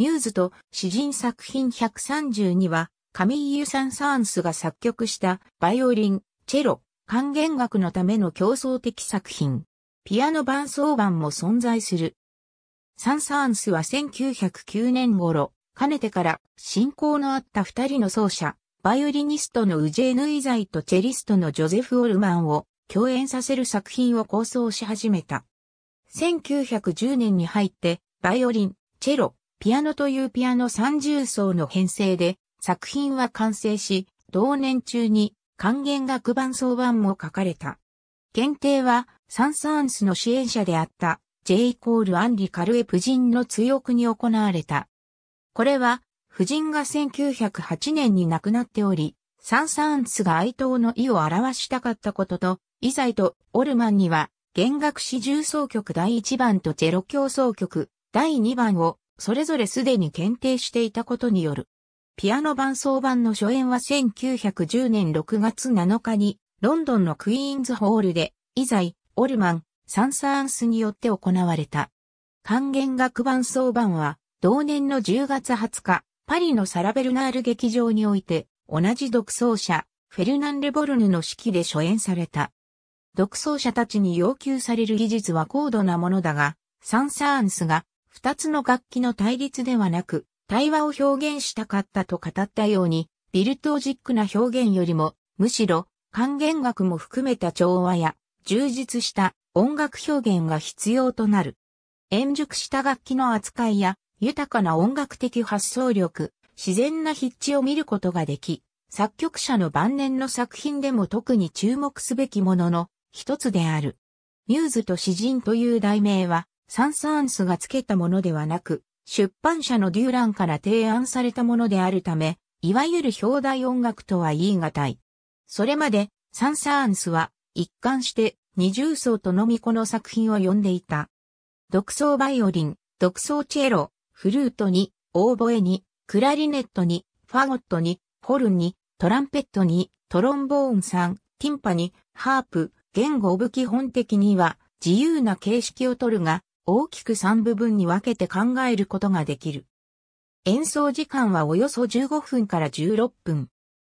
ミューズと詩人作品132は、カミーユ・サン・サーンスが作曲したバイオリン、チェロ、管弦楽のための競争的作品。ピアノ伴奏版も存在する。サン・サーンスは1909年頃、かねてから親交のあった二人の奏者、バイオリニストのウジェーヌ・イザイとチェリストのジョゼフ・オルマンを共演させる作品を構想し始めた。1910年に入って、バイオリン、チェロ、ピアノというピアノ30層の編成で、作品は完成し、同年中に還元楽伴奏版も書かれた。検定は、サンサーンスの支援者であった、J イコールアンリ・カルエ夫人の追憶に行われた。これは、夫人が1908年に亡くなっており、サンサーンスが哀悼の意を表したかったことと、イザイとオルマンには、弦楽四重奏曲第1番とジェロ協奏曲第2番をそれぞれすでに検定していたことによる。ピアノ伴奏版の初演は1910年6月7日に、ロンドンのクイーンズホールで、以在、オルマン、サンサーンスによって行われた。管弦楽伴奏版は、同年の10月20日、パリのサラベルナール劇場において、同じ独奏者、フェルナン・レボルヌの指揮で初演された。独奏者たちに要求される技術は高度なものだが、サンサーンスが二つの楽器の対立ではなく、対話を表現したかったと語ったように、ビルトージックな表現よりも、むしろ、還元楽も含めた調和や、充実した音楽表現が必要となる。円熟した楽器の扱いや、豊かな音楽的発想力、自然な筆致を見ることができ、作曲者の晩年の作品でも特に注目すべきものの一つである。ミューズと詩人という題名は、サンサーンスが付けたものではなく、出版社のデューランから提案されたものであるため、いわゆる表題音楽とは言い難い。それまで、サンサーンスは、一貫して、二重奏とのみこの作品を読んでいた。独奏バイオリン、独奏チェロ、フルートに、オーボエに、クラリネットに、ファゴットに、ホルンに、トランペットに、トロンボーンさん、ティンパに、ハープ、言語を基本的には自由な形式をとるが、大きく3部分に分けて考えることができる。演奏時間はおよそ15分から16分。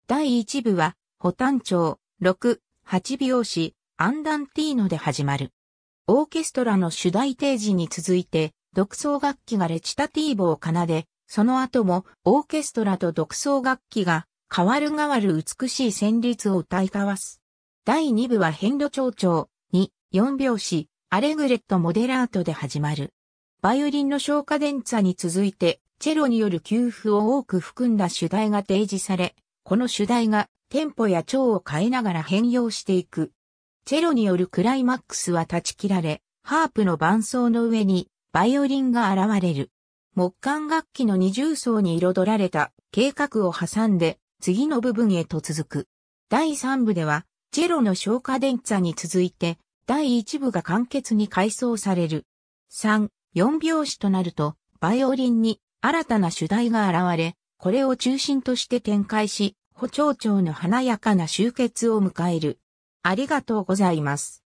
第1部は、チ単調、6、8拍子、アンダンティーノで始まる。オーケストラの主題提示に続いて、独奏楽器がレチタティーボを奏で、その後もオーケストラと独奏楽器が変わる変わる美しい旋律を歌い交わす。第2部は変路ョ調、2、4拍子、アレグレットモデラートで始まる。バイオリンの消化電座に続いて、チェロによる給付を多く含んだ主題が提示され、この主題がテンポや調を変えながら変容していく。チェロによるクライマックスは断ち切られ、ハープの伴奏の上にバイオリンが現れる。木管楽器の二重奏に彩られた計画を挟んで次の部分へと続く。第三部ではチェロの消化電座に続いて第1部が簡潔に改装される。3、4拍子となると、バイオリンに新たな主題が現れ、これを中心として展開し、補聴長の華やかな集結を迎える。ありがとうございます。